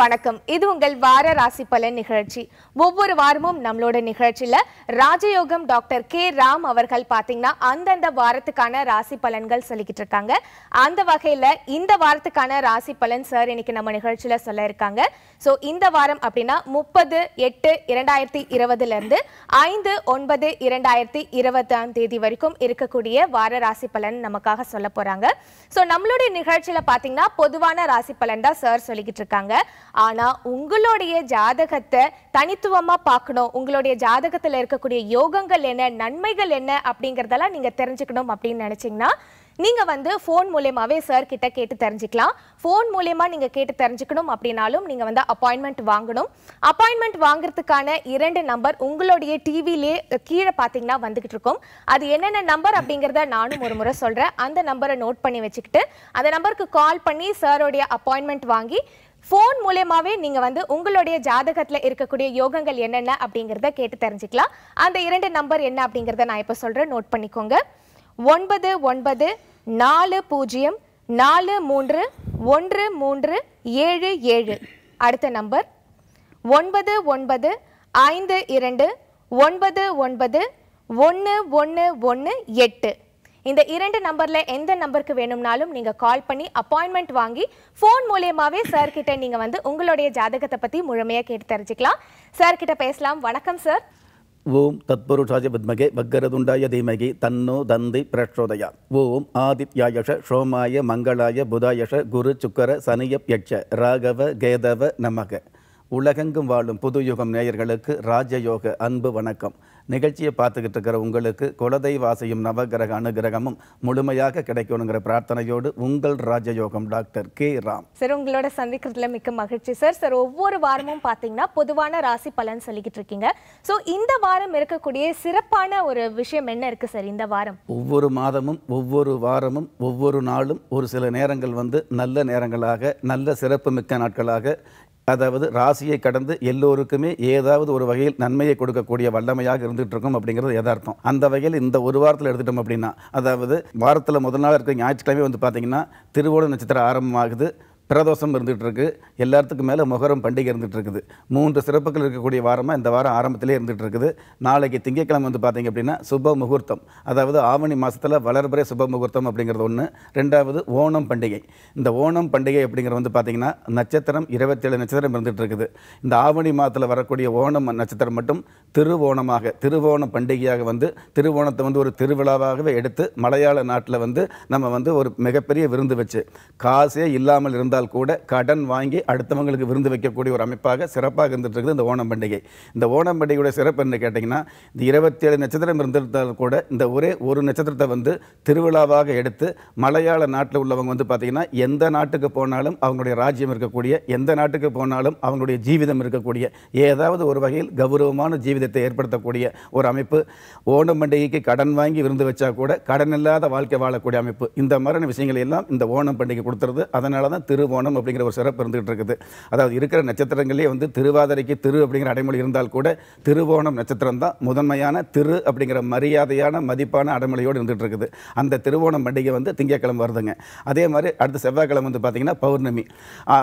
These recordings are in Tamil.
வணக்கம் இது உங்கள் வார ராசி பலன் நிகழ்ச்சி ஒவ்வொரு வாரமும் நம்மளோட நிகழ்ச்சியில ராஜயோகம் டாக்டர் கே ராம் அவர்கள் பாத்தீங்கன்னா அந்தந்த வாரத்துக்கான ராசி பலன்கள் சொல்லிக்கிட்டு இருக்காங்க அந்த வகையில இந்த வாரத்துக்கான ராசி பலன் சார் இன்னைக்கு நம்ம நிகழ்ச்சியில சொல்ல இருக்காங்க ஸோ இந்த வாரம் அப்படின்னா முப்பது எட்டு இரண்டாயிரத்தி இருபதுல இருந்து ஐந்து ஒன்பது இரண்டாயிரத்தி இருபதாம் தேதி வரைக்கும் இருக்கக்கூடிய வார ராசி பலன் நமக்காக சொல்ல போறாங்க ஸோ நம்மளுடைய நிகழ்ச்சியில பாத்தீங்கன்னா பொதுவான ராசி பலன் தான் சார் சொல்லிக்கிட்டு இருக்காங்க ஆனா உங்களுடைய ஜாதகத்தை தனித்துவமா பார்க்கணும் உங்களுடைய ஜாதகத்துல இருக்கக்கூடிய யோகங்கள் என்ன நன்மைகள் என்ன அப்படிங்கறதெல்லாம் நீங்க தெரிஞ்சுக்கணும் அப்படின்னு நினைச்சீங்கன்னா நீங்கள் வந்து ஃபோன் மூலயமாவே சார் கிட்ட கேட்டு தெரிஞ்சுக்கலாம் ஃபோன் மூலயமா நீங்கள் கேட்டு தெரிஞ்சுக்கணும் அப்படின்னாலும் நீங்கள் வந்து அப்பாயின்மெண்ட் வாங்கணும் அப்பாயின்மெண்ட் வாங்குறதுக்கான இரண்டு நம்பர் உங்களுடைய டிவிலே கீழே பார்த்தீங்கன்னா வந்துகிட்டு இருக்கும் அது என்னென்ன நம்பர் அப்படிங்கிறத நானும் ஒரு முறை சொல்கிறேன் அந்த நம்பரை நோட் பண்ணி வச்சுக்கிட்டு அந்த நம்பருக்கு கால் பண்ணி சாரோடைய அப்பாயின்மெண்ட் வாங்கி ஃபோன் மூலயமாவே நீங்கள் வந்து உங்களுடைய ஜாதகத்தில் இருக்கக்கூடிய யோகங்கள் என்னென்ன அப்படிங்கிறத கேட்டு தெரிஞ்சுக்கலாம் அந்த இரண்டு நம்பர் என்ன அப்படிங்கிறத நான் இப்போ சொல்கிறேன் நோட் பண்ணிக்கோங்க ஒன்பது ஒன்பது நாலு பூஜ்ஜியம் நாலு மூன்று ஒன்று மூன்று ஏழு ஏழு அடுத்த நம்பர் ஒன்பது ஒன்பது ஐந்து இரண்டு ஒன்பது ஒன்பது ஒன்று ஒன்று ஒன்று எட்டு இந்த இரண்டு நம்பர்ல எந்த நம்பருக்கு வேணும்னாலும் நீங்க கால் பண்ணி அப்பாயின்மெண்ட் வாங்கி போன் மூலியமாவே சார் கிட்ட நீங்க வந்து உங்களுடைய ஜாதகத்தை பத்தி முழுமையா கேட்டு தெரிஞ்சுக்கலாம் சார் கிட்ட பேசலாம் வணக்கம் சார் ஓம் தத்புருஷாஜ பத்மகே வக்கரதுண்டாய தீமகி தன்னோ தந்தி பிரச்சோதயா ஓம் ஆதித்யாயஷ சோமாய மங்களாய புதாயஷ குரு சுக்கர சனியப்யட்ச ராகவ கேதவ நமக உலகெங்கும் வாழும் புது யுகம் நேயர்களுக்கு ராஜயோக அன்பு வணக்கம் நிகழ்ச்சியை பார்த்துக்கிட்டு இருக்கிற உங்களுக்கு குலதெய்வ ஆசையும் நவகிரக அனுகிரகமும் முழுமையாக கிடைக்கணுங்கிற பிரார்த்தனையோடு உங்கள் ராஜயோகம் டாக்டர் கே ராம் சார் உங்களோட சந்திக்கிறதுல மிக்க மகிழ்ச்சி சார் சார் ஒவ்வொரு வாரமும் பார்த்தீங்கன்னா பொதுவான ராசி பலன் சொல்லிக்கிட்டு இருக்கீங்க ஸோ இந்த வாரம் இருக்கக்கூடிய சிறப்பான ஒரு விஷயம் என்ன இருக்கு சார் இந்த வாரம் ஒவ்வொரு மாதமும் ஒவ்வொரு வாரமும் ஒவ்வொரு நாளும் ஒரு சில நேரங்கள் வந்து நல்ல நேரங்களாக நல்ல சிறப்பு மிக்க நாட்களாக அதாவது ராசியை கடந்து எல்லோருக்குமே ஏதாவது ஒரு வகையில் நன்மையை கொடுக்கக்கூடிய வல்லமையாக இருந்துகிட்டு இருக்கும் அப்படிங்கிறது எதார்த்தம் அந்த வகையில் இந்த ஒரு வாரத்தில் எடுத்துட்டோம் அப்படின்னா அதாவது வாரத்தில் முதல் நாள் இருக்கிற ஞாயிற்றுக்கிழமை வந்து பார்த்திங்கன்னா திருவோண நட்சத்திரம் ஆரம்பமாகுது பிரதோஷம் இருந்துகிட்ருக்கு எல்லாத்துக்கும் மேலே முகரம் பண்டிகை இருந்துகிட்டு இருக்குது மூன்று சிறப்புகள் இருக்கக்கூடிய வாரமாக இந்த வாரம் ஆரம்பத்திலே இருந்துகிட்டு இருக்குது நாளைக்கு திங்கட்கிழமை வந்து பார்த்திங்க அப்படின்னா சுப முகூர்த்தம் அதாவது ஆவணி மாதத்தில் வளர்பிறை சுப முகூர்த்தம் அப்படிங்கிறது ஒன்று ரெண்டாவது ஓணம் பண்டிகை இந்த ஓணம் பண்டிகை அப்படிங்கிறது வந்து பார்த்திங்கன்னா நட்சத்திரம் இருபத்தேழு நட்சத்திரம் இருந்துகிட்டு இருக்குது இந்த ஆவணி மாதத்தில் வரக்கூடிய ஓணம் நட்சத்திரம் மட்டும் திருவோணமாக திருவோண பண்டிகையாக வந்து திருவோணத்தை வந்து ஒரு திருவிழாவாகவே எடுத்து மலையாள நாட்டில் வந்து நம்ம வந்து ஒரு மிகப்பெரிய விருந்து வச்சு காசே இல்லாமல் இருந்த இருந்தால் கூட கடன் வாங்கி அடுத்தவங்களுக்கு விருந்து வைக்கக்கூடிய ஒரு அமைப்பாக சிறப்பாக இருந்துட்டு இருக்குது இந்த ஓணம் பண்டிகை இந்த ஓணம் பண்டிகையோட சிறப்பு என்ன கேட்டிங்கன்னா இந்த இருபத்தி ஏழு நட்சத்திரம் இருந்திருந்தால் கூட இந்த ஒரே ஒரு நட்சத்திரத்தை வந்து திருவிழாவாக எடுத்து மலையாள நாட்டில் உள்ளவங்க வந்து பார்த்திங்கன்னா எந்த நாட்டுக்கு போனாலும் அவங்களுடைய ராஜ்யம் இருக்கக்கூடிய எந்த நாட்டுக்கு போனாலும் அவங்களுடைய ஜீவிதம் இருக்கக்கூடிய ஏதாவது ஒரு வகையில் கௌரவமான ஜீவிதத்தை ஏற்படுத்தக்கூடிய ஒரு அமைப்பு ஓணம் பண்டிகைக்கு கடன் வாங்கி விருந்து வச்சா கூட கடன் இல்லாத வாழ்க்கை வாழக்கூடிய அமைப்பு இந்த மாதிரியான விஷயங்கள் எல்லாம் இந்த ஓணம் பண்டிகை கொடுத்துருது அதனால தான் திரு திருவோணம் அப்படிங்கிற ஒரு சிறப்பு இருந்துகிட்டு இருக்குது அதாவது இருக்கிற நட்சத்திரங்களே வந்து திருவாதிரைக்கு திரு அப்படிங்கிற அடைமொழி இருந்தால் கூட திருவோணம் நட்சத்திரம் தான் முதன்மையான திரு அப்படிங்கிற மரியாதையான மதிப்பான அடைமொழியோடு இருந்துகிட்டு இருக்குது அந்த திருவோணம் பண்டிகை வந்து திங்கக்கிழமை வருதுங்க அதே மாதிரி அடுத்து செவ்வாய்க்கிழமை வந்து பார்த்தீங்கன்னா பௌர்ணமி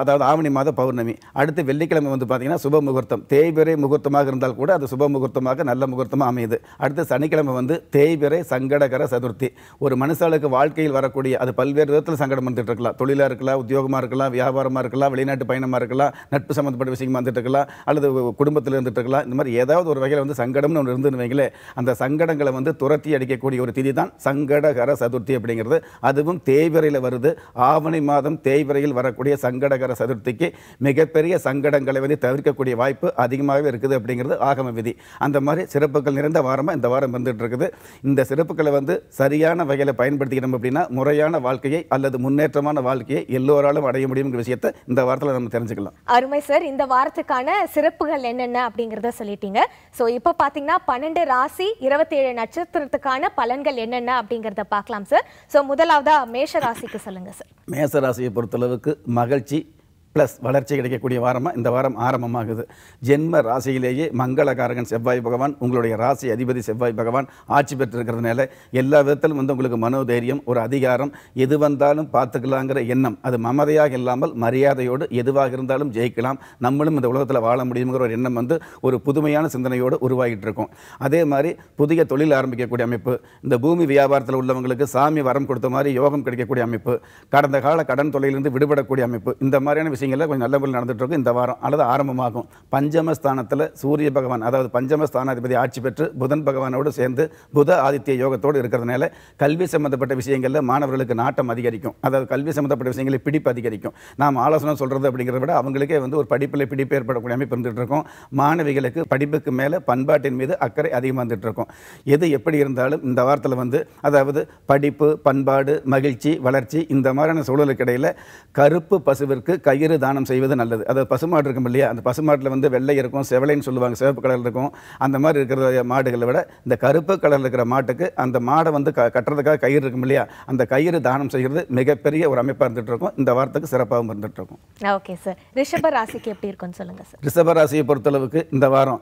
அதாவது ஆவணி மாத பௌர்ணமி அடுத்து வெள்ளிக்கிழமை வந்து பார்த்தீங்கன்னா சுப முகூர்த்தம் தேய்பிறை முகூர்த்தமாக இருந்தால் கூட அது சுப முகூர்த்தமாக நல்ல முகூர்த்தமாக அமையுது அடுத்து சனிக்கிழமை வந்து தேய்பிறை சங்கடகர சதுர்த்தி ஒரு மனுஷாளுக்கு வாழ்க்கையில் வரக்கூடிய அது பல்வேறு விதத்தில் சங்கடம் வந்துட்டு இருக்கலாம் தொழிலாக இருக்கலாம் உத்தியோகமாக இருக்கலாம் இருக்கலாம் வியாபாரமாக இருக்கலாம் வெளிநாட்டு பயணமாக இருக்கலாம் நட்பு சம்மந்தப்பட்ட விஷயமா வந்துட்டு இருக்கலாம் அல்லது குடும்பத்தில் இருந்துட்டு இருக்கலாம் இந்த மாதிரி ஏதாவது ஒரு வகையில் வந்து சங்கடம்னு ஒன்று இருந்துன்னு வைங்களே அந்த சங்கடங்களை வந்து துரத்தி அடிக்கக்கூடிய ஒரு திதி தான் சங்கடகர சதுர்த்தி அப்படிங்கிறது அதுவும் தேய்வரையில் வருது ஆவணி மாதம் தேய்வரையில் வரக்கூடிய சங்கடகர சதுர்த்திக்கு மிகப்பெரிய சங்கடங்களை வந்து தவிர்க்கக்கூடிய வாய்ப்பு அதிகமாகவே இருக்குது அப்படிங்கிறது ஆகம விதி அந்த மாதிரி சிறப்புகள் நிறைந்த வாரமாக இந்த வாரம் வந்துட்டு இருக்குது இந்த சிறப்புகளை வந்து சரியான வகையில் பயன்படுத்திக்கணும் அப்படின்னா முறையான வாழ்க்கையை அல்லது முன்னேற்றமான வாழ்க்கையை எல்லோராலும் அடைய செய்ய முடியுங்கிற விஷயத்தை இந்த வாரத்தில் நம்ம தெரிஞ்சுக்கலாம் அருமை சார் இந்த வாரத்துக்கான சிறப்புகள் என்னென்ன அப்படிங்கிறத சொல்லிட்டீங்க ஸோ இப்போ பார்த்தீங்கன்னா பன்னெண்டு ராசி இருபத்தி ஏழு நட்சத்திரத்துக்கான பலன்கள் என்னென்ன அப்படிங்கிறத பார்க்கலாம் சார் ஸோ முதலாவதாக மேஷ ராசிக்கு சொல்லுங்கள் சார் மேச ராசியை பொறுத்தளவுக்கு மகிழ்ச்சி ப்ளஸ் வளர்ச்சி கிடைக்கக்கூடிய வாரமாக இந்த வாரம் ஆரம்பமாகுது ஜென்ம ராசியிலேயே மங்களகாரகன் செவ்வாய் பகவான் உங்களுடைய ராசி அதிபதி செவ்வாய் பகவான் ஆட்சி பெற்றிருக்கிறதுனால எல்லா விதத்திலும் வந்து உங்களுக்கு மனோதைரியம் ஒரு அதிகாரம் எது வந்தாலும் பார்த்துக்கலாங்கிற எண்ணம் அது மமதையாக இல்லாமல் மரியாதையோடு எதுவாக இருந்தாலும் ஜெயிக்கலாம் நம்மளும் இந்த உலகத்தில் வாழ முடியுங்கிற ஒரு எண்ணம் வந்து ஒரு புதுமையான சிந்தனையோடு உருவாகிட்டு இருக்கும் அதே மாதிரி புதிய தொழில் ஆரம்பிக்கக்கூடிய அமைப்பு இந்த பூமி வியாபாரத்தில் உள்ளவங்களுக்கு சாமி வரம் கொடுத்த மாதிரி யோகம் கிடைக்கக்கூடிய அமைப்பு கடந்த கால கடன் தொழிலிருந்து விடுபடக்கூடிய அமைப்பு இந்த மாதிரியான விஷயம் விஷயங்கள்லாம் கொஞ்சம் நல்ல முறையில் நடந்துட்டு நடந்துகிட்ருக்கும் இந்த வாரம் அல்லது ஆரம்பமாகும் பஞ்சமஸ்தானத்தில் சூரிய பகவான் அதாவது பஞ்சமஸ்தானாதிபதி ஆட்சி பெற்று புதன் பகவானோடு சேர்ந்து புத ஆதித்ய யோகத்தோடு இருக்கிறதுனால கல்வி சம்மந்தப்பட்ட விஷயங்களில் மாணவர்களுக்கு நாட்டம் அதிகரிக்கும் அதாவது கல்வி சம்மந்தப்பட்ட விஷயங்களை பிடிப்பு அதிகரிக்கும் நாம் ஆலோசனை சொல்கிறது அப்படிங்கிறத விட அவங்களுக்கே வந்து ஒரு படிப்பில் பிடிப்பு ஏற்படக்கூடிய அமைப்பு இருக்கும் மாணவிகளுக்கு படிப்புக்கு மேலே பண்பாட்டின் மீது அக்கறை அதிகமாக இருக்கும் எது எப்படி இருந்தாலும் இந்த வாரத்தில் வந்து அதாவது படிப்பு பண்பாடு மகிழ்ச்சி வளர்ச்சி இந்த மாதிரியான சூழலுக்கு இடையில் கருப்பு பசுவிற்கு கயிறு பயிர் தானம் செய்வது நல்லது அதாவது பசுமாடு இருக்கும் இல்லையா அந்த பசுமாட்டில் வந்து வெள்ளை இருக்கும் செவலைன்னு சொல்லுவாங்க சிவப்பு கலர் இருக்கும் அந்த மாதிரி இருக்கிற மாடுகளை விட இந்த கருப்பு கலரில் இருக்கிற மாட்டுக்கு அந்த மாடை வந்து க கட்டுறதுக்காக கயிறு இருக்கும் இல்லையா அந்த கயிறு தானம் செய்கிறது மிகப்பெரிய ஒரு அமைப்பாக இருந்துகிட்டு இருக்கும் இந்த வாரத்துக்கு சிறப்பாகவும் இருந்துகிட்டு இருக்கும் ஓகே சார் ரிஷப ராசிக்கு எப்படி இருக்கும்னு சொல்லுங்கள் சார் ரிஷப ராசியை பொறுத்தளவுக்கு இந்த வாரம்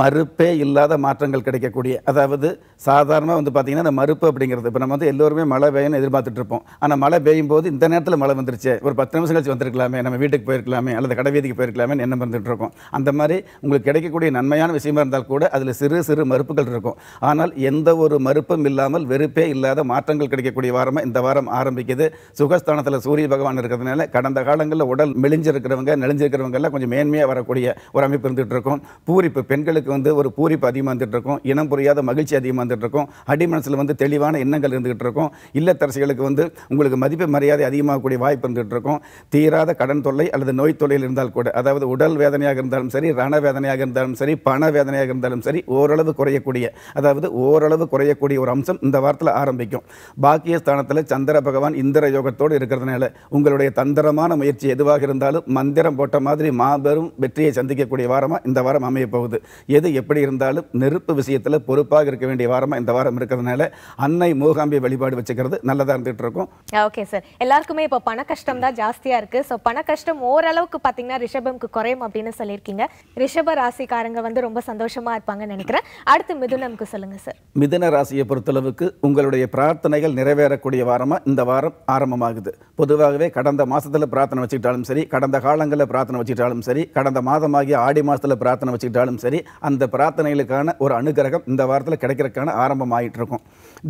மறுப்பே இல்லாத மாற்றங்கள் கிடைக்கக்கூடிய அதாவது சாதாரணமாக வந்து பார்த்தீங்கன்னா இந்த மறுப்பு அப்படிங்கிறது இப்போ நம்ம வந்து எல்லோருமே மழை பெய்யணும்னு எதிர்பார்த்துட்ருப்போம் ஆனால் மழை பெய்யும் போது இந்த நேரத்தில் மழை வந்துருச்சு ஒரு பத்து நிமிஷம் கழிச்சு வந்திருக்கலாமே நம்ம வீட்டுக்கு போயிருக்கலாமே அல்லது கடை வீதிக்கு போயிருக்கலாமே என்ன இருக்கோம் அந்த மாதிரி உங்களுக்கு கிடைக்கக்கூடிய நன்மையான விஷயமா இருந்தால் கூட அதில் சிறு சிறு மறுப்புகள் இருக்கும் ஆனால் எந்த ஒரு மறுப்பும் இல்லாமல் வெறுப்பே இல்லாத மாற்றங்கள் கிடைக்கக்கூடிய வாரமாக இந்த வாரம் ஆரம்பிக்குது சுகஸ்தானத்தில் சூரிய பகவான் இருக்கிறதுனால கடந்த காலங்களில் உடல் மெலிஞ்சிருக்கிறவங்க நெளிஞ்சிருக்கிறவங்க எல்லாம் கொஞ்சம் மேன்மையாக வரக்கூடிய ஒரு அமைப்பு இருந்துகிட்டு இருக்கும் பூரிப்பு பெண்களுக்கு எங்களுக்கு வந்து ஒரு பூரிப்பு அதிகமாக இருந்துகிட்டு இருக்கும் இனம் புரியாத மகிழ்ச்சி அதிகமாக இருந்துகிட்டு இருக்கும் அடி மனசில் வந்து தெளிவான எண்ணங்கள் இருந்துகிட்டு இருக்கும் இல்லத்தரசிகளுக்கு வந்து உங்களுக்கு மதிப்பு மரியாதை அதிகமாகக்கூடிய வாய்ப்பு இருந்துகிட்டு இருக்கும் தீராத கடன் தொல்லை அல்லது நோய் தொல்லையில் இருந்தால் கூட அதாவது உடல் வேதனையாக இருந்தாலும் சரி ரண வேதனையாக இருந்தாலும் சரி பண வேதனையாக இருந்தாலும் சரி ஓரளவு குறையக்கூடிய அதாவது ஓரளவு குறையக்கூடிய ஒரு அம்சம் இந்த வாரத்தில் ஆரம்பிக்கும் பாக்கிய ஸ்தானத்தில் சந்திர பகவான் இந்திர யோகத்தோடு இருக்கிறதுனால உங்களுடைய தந்திரமான முயற்சி எதுவாக இருந்தாலும் மந்திரம் போட்ட மாதிரி மாபெரும் வெற்றியை சந்திக்கக்கூடிய வாரமாக இந்த வாரம் அமையப்போகுது எது எப்படி இருந்தாலும் நெருப்பு விஷயத்தில் பொறுப்பாக இருக்க வேண்டிய வாரமாக இந்த வாரம் இருக்கிறதுனால அன்னை மூகாம்பி வழிபாடு வச்சுக்கிறது நல்லதாக இருந்துகிட்டு இருக்கும் ஓகே சார் எல்லாருக்குமே இப்போ பண கஷ்டம் தான் ஜாஸ்தியாக இருக்குது ஸோ பண கஷ்டம் ஓரளவுக்கு பார்த்தீங்கன்னா ரிஷபம்க்கு குறையும் அப்படின்னு சொல்லியிருக்கீங்க ரிஷப ராசிக்காரங்க வந்து ரொம்ப சந்தோஷமாக இருப்பாங்கன்னு நினைக்கிறேன் அடுத்து மிதுனமுக்கு சொல்லுங்கள் சார் மிதுன ராசியை பொறுத்தளவுக்கு உங்களுடைய பிரார்த்தனைகள் நிறைவேறக்கூடிய வாரமாக இந்த வாரம் ஆரம்பமாகுது பொதுவாகவே கடந்த மாதத்தில் பிரார்த்தனை வச்சுக்கிட்டாலும் சரி கடந்த காலங்களில் பிரார்த்தனை வச்சுக்கிட்டாலும் சரி கடந்த மாதமாகிய ஆடி மாதத்தில் பிரார்த்தனை வச்சுக்கிட்டாலும் சரி அந்த பிரார்த்தனைகளுக்கான ஒரு அனுகிரகம் இந்த வாரத்தில் கிடைக்கிறதுக்கான ஆரம்பம் ஆகிட்டு இருக்கும்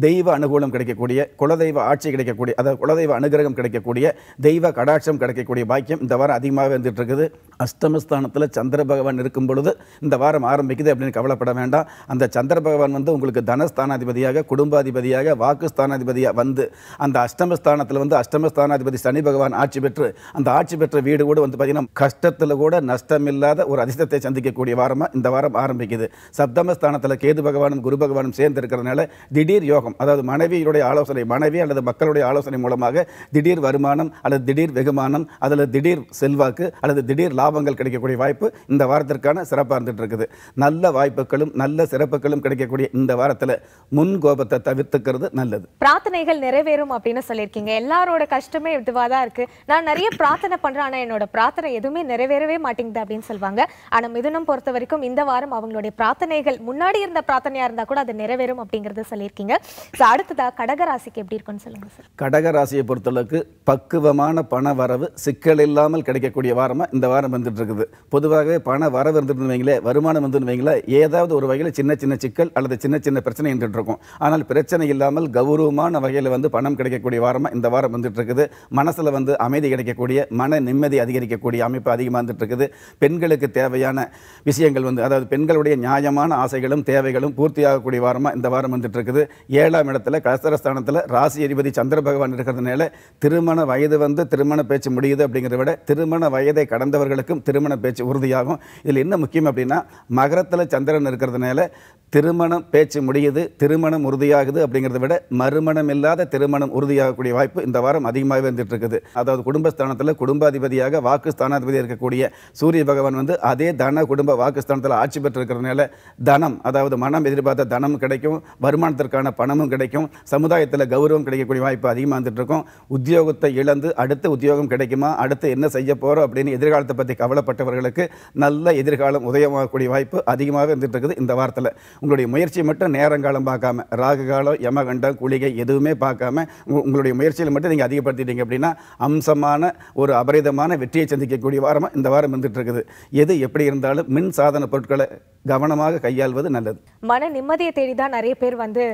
தெய்வ அனுகூலம் கிடைக்கக்கூடிய குலதெய்வ ஆட்சி கிடைக்கக்கூடிய அதாவது குலதெய்வ அனுகிரகம் கிடைக்கக்கூடிய தெய்வ கடாட்சம் கிடைக்கக்கூடிய பாக்கியம் இந்த வாரம் அதிகமாக வந்துட்டு இருக்குது அஸ்தமஸ்தானத்தில் சந்திர பகவான் இருக்கும் பொழுது இந்த வாரம் ஆரம்பிக்குது அப்படின்னு கவலைப்பட வேண்டாம் அந்த சந்திர பகவான் வந்து உங்களுக்கு தனஸ்தானாதிபதியாக குடும்பாதிபதியாக வாக்குஸ்தானாதிபதியாக வந்து அந்த அஷ்டமஸ்தானத்தில் வந்து அஷ்டமஸ்தானாதிபதி சனி பகவான் ஆட்சி பெற்று அந்த ஆட்சி பெற்ற வீடு கூட வந்து பார்த்திங்கன்னா கஷ்டத்தில் கூட நஷ்டமில்லாத ஒரு அதிர்ஷ்டத்தை சந்திக்கக்கூடிய வாரமாக இந்த வாரம் ஆரம்பிக்குது சப்தமஸ்தானத்தில் கேது பகவானும் குரு பகவானும் சேர்ந்து இருக்கிறதுனால திடீர் யோகம் உருவாகும் அதாவது மனைவியுடைய ஆலோசனை மனைவி அல்லது மக்களுடைய ஆலோசனை மூலமாக திடீர் வருமானம் அல்லது திடீர் வெகுமானம் அதில் திடீர் செல்வாக்கு அல்லது திடீர் லாபங்கள் கிடைக்கக்கூடிய வாய்ப்பு இந்த வாரத்திற்கான சிறப்பாக இருந்துகிட்டு இருக்குது நல்ல வாய்ப்புகளும் நல்ல சிறப்புகளும் கிடைக்கக்கூடிய இந்த வாரத்தில் முன் கோபத்தை தவிர்த்துக்கிறது நல்லது பிரார்த்தனைகள் நிறைவேறும் அப்படின்னு சொல்லியிருக்கீங்க எல்லாரோட கஷ்டமே இதுவாக தான் இருக்கு நான் நிறைய பிரார்த்தனை பண்றேன் ஆனால் என்னோட பிரார்த்தனை எதுவுமே நிறைவேறவே மாட்டேங்குது அப்படின்னு சொல்லுவாங்க ஆனால் மிதுனம் பொறுத்த வரைக்கும் இந்த வாரம் அவங்களுடைய பிரார்த்தனைகள் முன்னாடி இருந்த பிரார்த்தனையா இருந்தா கூட அது நிறைவேறும் அப்படிங்கறத சொல்லியிருக்கீங்க ஸோ அடுத்ததாக கடகராசிக்கு எப்படி இருக்குன்னு சொல்லுங்கள் சார் கடகராசியை பொறுத்தளவுக்கு பக்குவமான பண வரவு சிக்கல் இல்லாமல் கிடைக்கக்கூடிய வாரமாக இந்த வாரம் வந்துட்டு இருக்குது பொதுவாகவே பண வரவு இருந்துட்டு வைங்களே வருமானம் வந்துட்டு வைங்களே ஏதாவது ஒரு வகையில் சின்ன சின்ன சிக்கல் அல்லது சின்ன சின்ன பிரச்சனை இருந்துட்டு இருக்கும் ஆனால் பிரச்சனை இல்லாமல் கௌரவமான வகையில் வந்து பணம் கிடைக்கக்கூடிய வாரமாக இந்த வாரம் வந்துட்டு இருக்குது மனசில் வந்து அமைதி கிடைக்கக்கூடிய மன நிம்மதி அதிகரிக்கக்கூடிய அமைப்பு அதிகமாக வந்துட்டு இருக்குது பெண்களுக்கு தேவையான விஷயங்கள் வந்து அதாவது பெண்களுடைய நியாயமான ஆசைகளும் தேவைகளும் பூர்த்தியாகக்கூடிய வாரமாக இந்த வாரம் வந்துட்டு இருக்குது ஏ ஏழாம் இடத்துல கலசரஸ்தானத்தில் ராசி அதிபதி சந்திர பகவான் இருக்கிறதுனால திருமண வயது வந்து திருமண பேச்சு முடியுது அப்படிங்கிறத விட திருமண வயதை கடந்தவர்களுக்கும் திருமண பேச்சு உறுதியாகும் இதில் என்ன முக்கியம் அப்படின்னா மகரத்தில் சந்திரன் இருக்கிறதுனால திருமணம் பேச்சு முடியுது திருமணம் உறுதியாகுது அப்படிங்கிறத விட மறுமணம் இல்லாத திருமணம் உறுதியாகக்கூடிய வாய்ப்பு இந்த வாரம் அதிகமாகவே வந்துட்டு இருக்குது அதாவது குடும்பஸ்தானத்தில் குடும்பாதிபதியாக வாக்கு ஸ்தானாதிபதி இருக்கக்கூடிய சூரிய பகவான் வந்து அதே தன குடும்ப வாக்கு ஸ்தானத்தில் ஆட்சி பெற்றிருக்கிறதுனால தனம் அதாவது மனம் எதிர்பார்த்த தனம் கிடைக்கும் வருமானத்திற்கான பணமும் கிடைக்கும் சமுதாயத்தில் கௌரவம் கிடைக்கக்கூடிய வாய்ப்பு அதிகமாக இருக்கும் உத்தியோகத்தை இழந்து அடுத்த உத்தியோகம் கிடைக்குமா அடுத்து என்ன செய்ய போகிறோம் அப்படின்னு எதிர்காலத்தை பற்றி கவலைப்பட்டவர்களுக்கு நல்ல எதிர்காலம் உதயமாகக்கூடிய வாய்ப்பு அதிகமாக இருந்துட்டு இருக்குது இந்த வாரத்தில் உங்களுடைய முயற்சி மட்டும் நேரங்காலம் பார்க்காம ராகுகாலம் யமகண்டம் குளிகை எதுவுமே பார்க்காம உங்களுடைய முயற்சியில் மட்டும் நீங்கள் அதிகப்படுத்திட்டீங்க அப்படின்னா அம்சமான ஒரு அபரிதமான வெற்றியை சந்திக்கக்கூடிய வாரமாக இந்த வாரம் இருந்துட்டு இருக்குது எது எப்படி இருந்தாலும் மின் சாதன பொருட்களை கவனமாக கையாள்வது நல்லது மன நிம்மதியை தேடிதான் நிறைய பேர் வந்து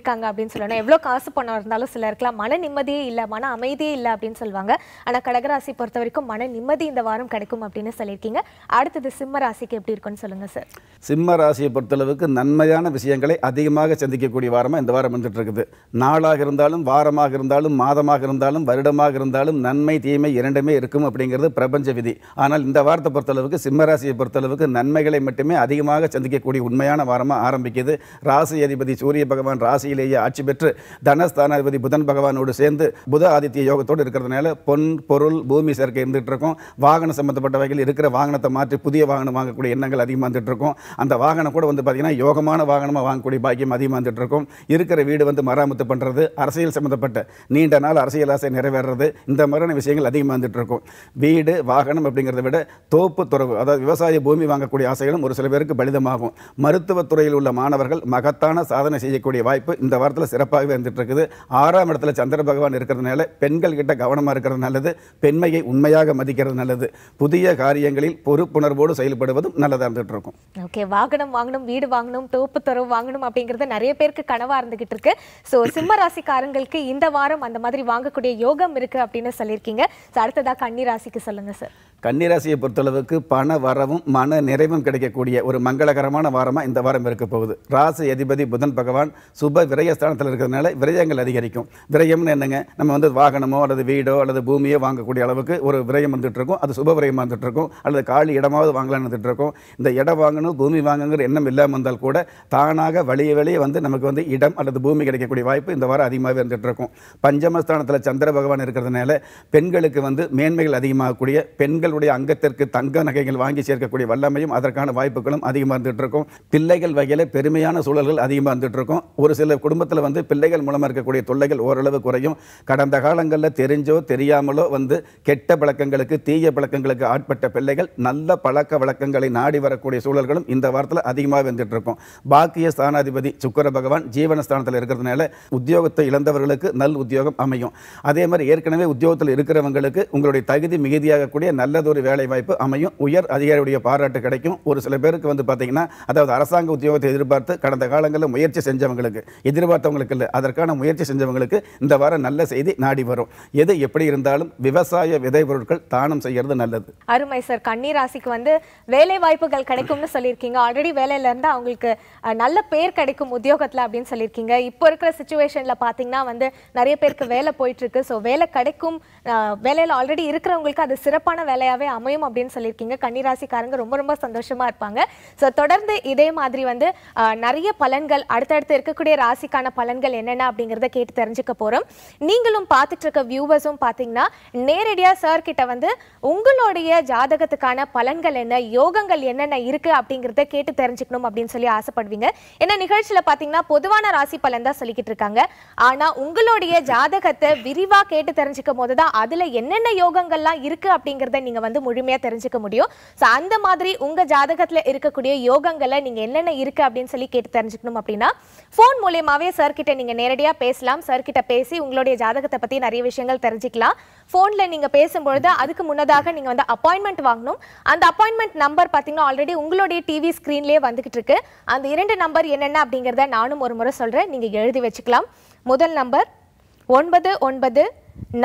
இருக்காங்க அப்படின்னு சொல்லணும் எவ்வளோ காசு பணம் இருந்தாலும் இருக்கலாம் மன நிம்மதியே இல்லை மன அமைதியே இல்லை அப்படின்னு சொல்லுவாங்க ஆனால் கடகராசி பொறுத்த வரைக்கும் மன நிம்மதி இந்த வாரம் கிடைக்கும் அப்படின்னு சொல்லியிருக்கீங்க அடுத்தது சிம்ம ராசிக்கு எப்படி இருக்குன்னு சொல்லுங்கள் சார் சிம்ம ராசியை பொறுத்தளவுக்கு நன்மையான விஷயங்களை அதிகமாக சந்திக்கக்கூடிய வாரமாக இந்த வாரம் வந்துட்டு இருக்குது நாளாக இருந்தாலும் வாரமாக இருந்தாலும் மாதமாக இருந்தாலும் வருடமாக இருந்தாலும் நன்மை தீமை இரண்டுமே இருக்கும் அப்படிங்கிறது பிரபஞ்ச விதி ஆனால் இந்த வாரத்தை பொறுத்தளவுக்கு சிம்மராசியை பொறுத்தளவுக்கு நன்மைகளை மட்டுமே அதிகமாக சந்திக்கக்கூடிய உண்மையான வாரமாக ஆரம்பிக்குது ராசி அதிபதி சூரிய பகவான் ராசி ராசியிலேயே ஆட்சி பெற்று தனஸ்தானாதிபதி புதன் பகவானோடு சேர்ந்து புத ஆதித்ய யோகத்தோடு இருக்கிறதுனால பொன் பொருள் பூமி சேர்க்கை இருந்துகிட்டு இருக்கும் வாகனம் சம்மந்தப்பட்ட வகையில் இருக்கிற வாகனத்தை மாற்றி புதிய வாகனம் வாங்கக்கூடிய எண்ணங்கள் அதிகமாக இருந்துகிட்டு இருக்கும் அந்த வாகனம் கூட வந்து பார்த்திங்கன்னா யோகமான வாகனமாக வாங்கக்கூடிய பாக்கியம் அதிகமாக இருந்துகிட்டு இருக்கும் இருக்கிற வீடு வந்து மராமத்து பண்ணுறது அரசியல் சம்மந்தப்பட்ட நீண்ட நாள் அரசியல் ஆசை நிறைவேறது இந்த மாதிரியான விஷயங்கள் அதிகமாக இருந்துகிட்டு இருக்கும் வீடு வாகனம் அப்படிங்கிறத விட தோப்பு துறவு அதாவது விவசாய பூமி வாங்கக்கூடிய ஆசைகளும் ஒரு சில பேருக்கு பலிதமாகும் மருத்துவத்துறையில் உள்ள மாணவர்கள் மகத்தான சாதனை செய்யக்கூடிய வாய்ப்பு இந்த வாரத்தில் சிறப்பாகவே இருக்குது ஆறாம் இடத்துல சந்திர பகவான் இருக்கிறதுனால பெண்கள் கிட்ட கவனமாக இருக்கிறது நல்லது பெண்மையை உண்மையாக மதிக்கிறது நல்லது புதிய காரியங்களில் பொறுப்புணர்வோடு செயல்படுவதும் நல்லதாக இருந்துட்டு இருக்கும் ஓகே வாகனம் வாங்கணும் வீடு வாங்கணும் தோப்பு தரவு வாங்கணும் அப்படிங்கிறது நிறைய பேருக்கு கனவாக இருந்துகிட்டு இருக்கு ஸோ சிம்ம ராசிக்காரங்களுக்கு இந்த வாரம் அந்த மாதிரி வாங்கக்கூடிய யோகம் இருக்கு அப்படின்னு சொல்லியிருக்கீங்க ஸோ அடுத்ததாக கன்னி ராசிக்கு சொல்லுங்க சார் கன்னிராசியை பொறுத்தளவுக்கு பண வரவும் மன நிறைவும் கிடைக்கக்கூடிய ஒரு மங்களகரமான வாரமாக இந்த வாரம் இருக்க போகுது ராசி அதிபதி புதன் பகவான் சுப விரயஸ்தானத்தில் இருக்கிறதுனால விரயங்கள் அதிகரிக்கும் விரயம்னு என்னங்க நம்ம வந்து வாகனமோ அல்லது வீடோ அல்லது பூமியோ வாங்கக்கூடிய அளவுக்கு ஒரு விரயம் வந்துட்டுருக்கும் அது சுப விரயமாக இருந்துகிட்ருக்கும் அல்லது காலி இடமாவது வாங்கலாம்னு இருந்துகிட்ருக்கும் இந்த இடம் வாங்கணும் பூமி வாங்கணுங்கிற எண்ணம் இல்லாமல் இருந்தால் கூட தானாக வழிய வழியே வந்து நமக்கு வந்து இடம் அல்லது பூமி கிடைக்கக்கூடிய வாய்ப்பு இந்த வாரம் அதிகமாகவே இருந்துகிட்ருக்கும் பஞ்சமஸ்தானத்தில் சந்திர பகவான் இருக்கிறதுனால பெண்களுக்கு வந்து மேன்மைகள் அதிகமாகக்கூடிய பெண்களுடைய அங்கத்திற்கு தங்க நகைகள் வாங்கி சேர்க்கக்கூடிய வல்லமையும் அதற்கான வாய்ப்புகளும் அதிகமாக இருந்துகிட்ருக்கும் பிள்ளைகள் வகையில் பெருமையான சூழல்கள் அதிகமாக இருந்துகிட்ருக்கும் ஒரு சில குடும்பத்தில் வந்து பிள்ளைகள் மூலமாக இருக்கக்கூடிய தொல்லைகள் ஓரளவு குறையும் கடந்த காலங்களில் தெரிஞ்சோ தெரியாமலோ வந்து கெட்ட பழக்கங்களுக்கு தீய பழக்கங்களுக்கு ஆட்பட்ட பிள்ளைகள் நல்ல பழக்க வழக்கங்களை நாடி வரக்கூடிய சூழல்களும் இந்த வாரத்தில் அதிகமாக வந்துட்டு இருக்கும் பாக்கிய ஸ்தானாதிபதி சுக்கர பகவான் ஜீவனஸ்தானத்தில் இருக்கிறதுனால உத்தியோகத்தை இழந்தவர்களுக்கு நல் உத்தியோகம் அமையும் அதே மாதிரி ஏற்கனவே உத்தியோகத்தில் இருக்கிறவங்களுக்கு உங்களுடைய தகுதி மிகுதியாகக்கூடிய நல்லதொரு வேலை வாய்ப்பு அமையும் உயர் அதிகாரியுடைய பாராட்டு கிடைக்கும் ஒரு சில பேருக்கு வந்து பார்த்தீங்கன்னா அதாவது அரசாங்க உத்தியோகத்தை எதிர்பார்த்து கடந்த காலங்களில் முயற்சி செஞ்சவங்களுக்கு எதிர்பார்த்தவங்களுக்கு இல்லை அதற்கான முயற்சி செஞ்சவங்களுக்கு இந்த வாரம் நல்ல செய்தி நாடி வரும் எது எப்படி இருந்தாலும் விவசாய விதை பொருட்கள் தானம் செய்யறது நல்லது அருமை சார் கண்ணீர் ராசிக்கு வந்து வேலை வாய்ப்புகள் கிடைக்கும்னு சொல்லியிருக்கீங்க ஆல்ரெடி வேலையில இருந்து அவங்களுக்கு நல்ல பேர் கிடைக்கும் உத்தியோகத்தில் அப்படின்னு சொல்லியிருக்கீங்க இப்போ இருக்கிற சுச்சுவேஷனில் பார்த்தீங்கன்னா வந்து நிறைய பேருக்கு வேலை போயிட்டு இருக்கு ஸோ வேலை கிடைக்கும் வேலையில் ஆல்ரெடி இருக்கிறவங்களுக்கு அது சிறப்பான வேலையாகவே அமையும் அப்படின்னு சொல்லியிருக்கீங்க ராசிக்காரங்க ரொம்ப ரொம்ப சந்தோஷமா இருப்பாங்க ஸோ தொடர்ந்து இதே மாதிரி வந்து நிறைய பலன்கள் அடுத்தடுத்து இருக்கக்கூடிய ராசி ராசிக்கான பலன்கள் என்னென்ன அப்படிங்கிறத கேட்டு தெரிஞ்சுக்க போகிறோம் நீங்களும் பார்த்துட்டு இருக்க வியூவர்ஸும் பார்த்தீங்கன்னா நேரடியாக சார் கிட்ட வந்து உங்களுடைய ஜாதகத்துக்கான பலன்கள் என்ன யோகங்கள் என்னென்ன இருக்குது அப்படிங்கிறத கேட்டு தெரிஞ்சுக்கணும் அப்படின்னு சொல்லி ஆசைப்படுவீங்க ஏன்னா நிகழ்ச்சியில் பார்த்தீங்கன்னா பொதுவான ராசி பலன் தான் சொல்லிக்கிட்டு இருக்காங்க ஆனால் உங்களுடைய ஜாதகத்தை விரிவாக கேட்டு தெரிஞ்சுக்கும் போது தான் அதில் என்னென்ன யோகங்கள்லாம் இருக்குது அப்படிங்கிறத நீங்கள் வந்து முழுமையாக தெரிஞ்சுக்க முடியும் ஸோ அந்த மாதிரி உங்கள் ஜாதகத்தில் இருக்கக்கூடிய யோகங்களை நீங்கள் என்னென்ன இருக்குது அப்படின்னு சொல்லி கேட்டு தெரிஞ்சுக்கணும் அப்படின்னா ஃபோன் மூலயமா மூலமாகவே சார்கிட்ட நீங்கள் நேரடியாக பேசலாம் சார்கிட்ட பேசி உங்களுடைய ஜாதகத்தை பற்றி நிறைய விஷயங்கள் தெரிஞ்சுக்கலாம் ஃபோனில் நீங்கள் பேசும்பொழுது அதுக்கு முன்னதாக நீங்கள் வந்து அப்பாயின்மெண்ட் வாங்கணும் அந்த அப்பாயின்மெண்ட் நம்பர் பார்த்தீங்கன்னா ஆல்ரெடி உங்களுடைய டிவி ஸ்க்ரீன்லேயே வந்துகிட்டு இருக்கு அந்த இரண்டு நம்பர் என்னென்ன அப்படிங்கிறத நானும் ஒரு முறை சொல்கிறேன் நீங்கள் எழுதி வச்சுக்கலாம் முதல் நம்பர் ஒன்பது ஒன்பது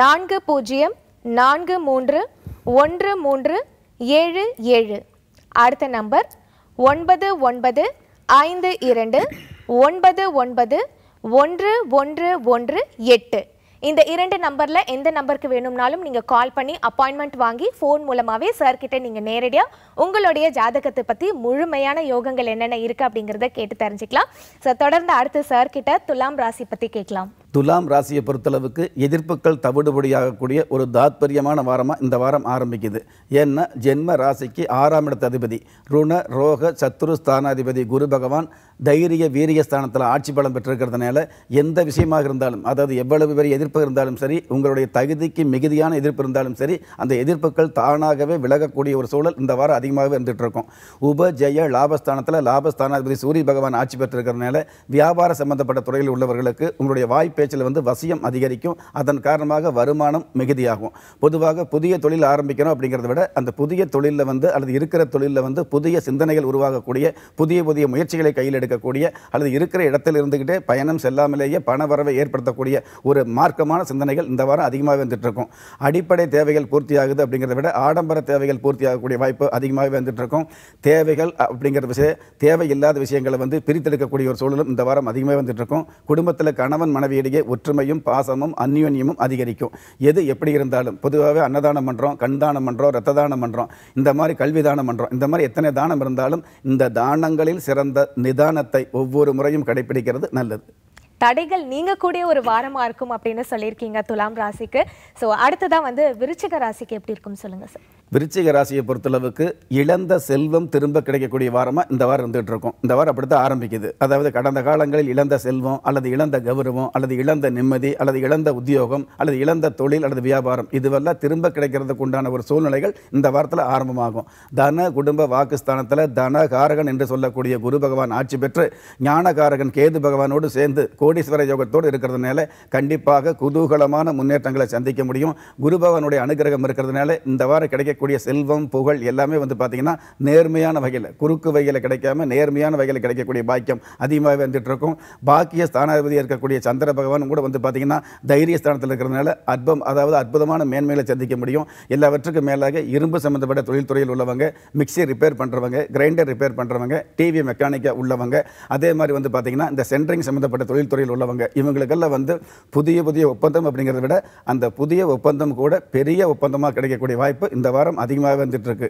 நான்கு பூஜ்ஜியம் நான்கு மூன்று ஒன்று மூன்று ஏழு ஏழு அடுத்த நம்பர் ஒன்பது ஒன்பது ஐந்து இரண்டு ஒன்பது ஒன்பது ஒன்று ஒன்று ஒன்று எட்டு இந்த இரண்டு நம்பரில் எந்த நம்பருக்கு வேணும்னாலும் நீங்கள் கால் பண்ணி அப்பாயின்மெண்ட் வாங்கி ஃபோன் மூலமாகவே சார்கிட்ட நீங்கள் நேரடியாக உங்களுடைய ஜாதகத்தை பற்றி முழுமையான யோகங்கள் என்னென்ன இருக்குது அப்படிங்கிறத கேட்டு தெரிஞ்சுக்கலாம் சார் தொடர்ந்து அடுத்து சார்கிட்ட துலாம் ராசி பற்றி கேட்கலாம் துலாம் ராசியை பொறுத்தளவுக்கு எதிர்ப்புகள் தவிடுபடியாகக்கூடிய ஒரு தாத்பரியமான வாரமாக இந்த வாரம் ஆரம்பிக்குது ஏன்னா ஜென்ம ராசிக்கு ஆறாம் இடத்த அதிபதி ருண ரோக சத்துரு ஸ்தானாதிபதி குரு பகவான் தைரிய வீரிய ஸ்தானத்தில் ஆட்சி பலம் பெற்றிருக்கிறதுனால எந்த விஷயமாக இருந்தாலும் அதாவது எவ்வளவு பெரிய எதிர்ப்பு இருந்தாலும் சரி உங்களுடைய தகுதிக்கு மிகுதியான எதிர்ப்பு இருந்தாலும் சரி அந்த எதிர்ப்புகள் தானாகவே விலகக்கூடிய ஒரு சூழல் இந்த வாரம் அதிகமாகவே இருந்துகிட்டு இருக்கும் ஜெய லாபஸ்தானத்தில் லாபஸ்தானாதிபதி சூரிய பகவான் ஆட்சி பெற்றிருக்கிறதுனால வியாபார சம்பந்தப்பட்ட துறையில் உள்ளவர்களுக்கு உங்களுடைய வாய்ப்பை பேச்சில் வந்து வசியம் அதிகரிக்கும் அதன் காரணமாக வருமானம் மிகுதியாகும் பொதுவாக புதிய தொழில் ஆரம்பிக்கணும் அப்படிங்கிறத விட அந்த புதிய தொழிலில் வந்து அல்லது இருக்கிற தொழிலில் வந்து புதிய சிந்தனைகள் உருவாகக்கூடிய புதிய புதிய முயற்சிகளை கையில் எடுக்கக்கூடிய அல்லது இருக்கிற இடத்தில் இருந்துக்கிட்டே பயணம் செல்லாமலேயே பண வரவை ஏற்படுத்தக்கூடிய ஒரு மார்க்கமான சிந்தனைகள் இந்த வாரம் அதிகமாக வந்துட்டுருக்கும் அடிப்படை தேவைகள் பூர்த்தியாகுது அப்படிங்கிறத விட ஆடம்பர தேவைகள் பூர்த்தியாகக்கூடிய வாய்ப்பு அதிகமாக வந்துட்டுருக்கும் தேவைகள் அப்படிங்கிற விஷய தேவையில்லாத விஷயங்களை வந்து பிரித்தெடுக்கக்கூடிய ஒரு சூழலும் இந்த வாரம் அதிகமாக வந்துட்டுருக்கும் குடும்பத்தில் கணவன் மனைவி இடையே ஒற்றுமையும் பாசமும் அந்யோன்யமும் அதிகரிக்கும் எது எப்படி இருந்தாலும் பொதுவாகவே அன்னதானம் பண்ணுறோம் கண் தானம் பண்ணுறோம் ரத்த தானம் பண்ணுறோம் இந்த மாதிரி கல்வி தானம் பண்ணுறோம் இந்த மாதிரி எத்தனை தானம் இருந்தாலும் இந்த தானங்களில் சிறந்த நிதானத்தை ஒவ்வொரு முறையும் கடைபிடிக்கிறது நல்லது தடைகள் நீங்கக்கூடிய ஒரு வாரமாக இருக்கும் அப்படின்னு சொல்லியிருக்கீங்க துலாம் ராசிக்கு ஸோ அடுத்ததான் வந்து விருச்சிக ராசிக்கு எப்படி இருக்கும் சொல்லுங்கள் சார் விருச்சிக ராசியை பொறுத்தளவுக்கு இழந்த செல்வம் திரும்ப கிடைக்கக்கூடிய வாரமாக இந்த வாரம் இருந்துகிட்டு இருக்கும் இந்த வாரம் அப்படி தான் ஆரம்பிக்குது அதாவது கடந்த காலங்களில் இழந்த செல்வம் அல்லது இழந்த கௌரவம் அல்லது இழந்த நிம்மதி அல்லது இழந்த உத்தியோகம் அல்லது இழந்த தொழில் அல்லது வியாபாரம் இதுவெல்லாம் திரும்ப கிடைக்கிறதுக்கு உண்டான ஒரு சூழ்நிலைகள் இந்த வாரத்தில் ஆரம்பமாகும் தன குடும்ப வாக்குஸ்தானத்தில் தன காரகன் என்று சொல்லக்கூடிய குரு பகவான் ஆட்சி பெற்று ஞானகாரகன் கேது பகவானோடு சேர்ந்து கோடீஸ்வர யோகத்தோடு இருக்கிறதுனால கண்டிப்பாக குதூகலமான முன்னேற்றங்களை சந்திக்க முடியும் குரு பகவானுடைய அனுகிரகம் இருக்கிறதுனால இந்த வாரம் கிடைக்க கிடைக்கக்கூடிய செல்வம் புகழ் எல்லாமே வந்து பார்த்திங்கன்னா நேர்மையான வகையில் குறுக்கு வகையில் கிடைக்காம நேர்மையான வகையில் கிடைக்கக்கூடிய பாக்கியம் அதிகமாக வந்துட்டுருக்கும் பாக்கிய ஸ்தானாதிபதியாக இருக்கக்கூடிய சந்திர பகவான் கூட வந்து பார்த்திங்கன்னா தைரிய ஸ்தானத்தில் இருக்கிறதுனால அற்பம் அதாவது அற்புதமான மேன்மைகளை சந்திக்க முடியும் எல்லாவற்றுக்கும் மேலாக இரும்பு சம்மந்தப்பட்ட தொழில்துறையில் உள்ளவங்க மிக்சி ரிப்பேர் பண்ணுறவங்க கிரைண்டர் ரிப்பேர் பண்ணுறவங்க டிவி மெக்கானிக்காக உள்ளவங்க அதே மாதிரி வந்து பார்த்திங்கன்னா இந்த சென்ட்ரிங் சம்மந்தப்பட்ட தொழில்துறையில் உள்ளவங்க இவங்களுக்கெல்லாம் வந்து புதிய புதிய ஒப்பந்தம் அப்படிங்கிறத விட அந்த புதிய ஒப்பந்தம் கூட பெரிய ஒப்பந்தமாக கிடைக்கக்கூடிய வாய்ப்பு இந்த வாரம் வியாபாரம் அதிகமாக வந்துட்டுருக்கு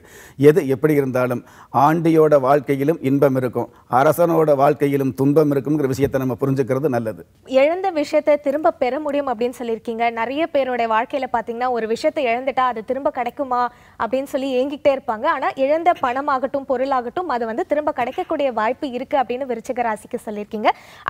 எது எப்படி இருந்தாலும் ஆண்டியோட வாழ்க்கையிலும் இன்பம் இருக்கும் அரசனோட வாழ்க்கையிலும் துன்பம் இருக்குங்கிற விஷயத்தை நம்ம புரிஞ்சுக்கிறது நல்லது இழந்த விஷயத்தை திரும்ப பெற முடியும் அப்படின்னு சொல்லியிருக்கீங்க நிறைய பேரோட வாழ்க்கையில் பார்த்தீங்கன்னா ஒரு விஷயத்தை இழந்துட்டா அது திரும்ப கிடைக்குமா அப்படின்னு சொல்லி ஏங்கிட்டே இருப்பாங்க ஆனால் இழந்த பணமாகட்டும் பொருளாகட்டும் அது வந்து திரும்ப கிடைக்கக்கூடிய வாய்ப்பு இருக்குது அப்படின்னு விருச்சிக ராசிக்கு சொல்லியிருக்கீங்க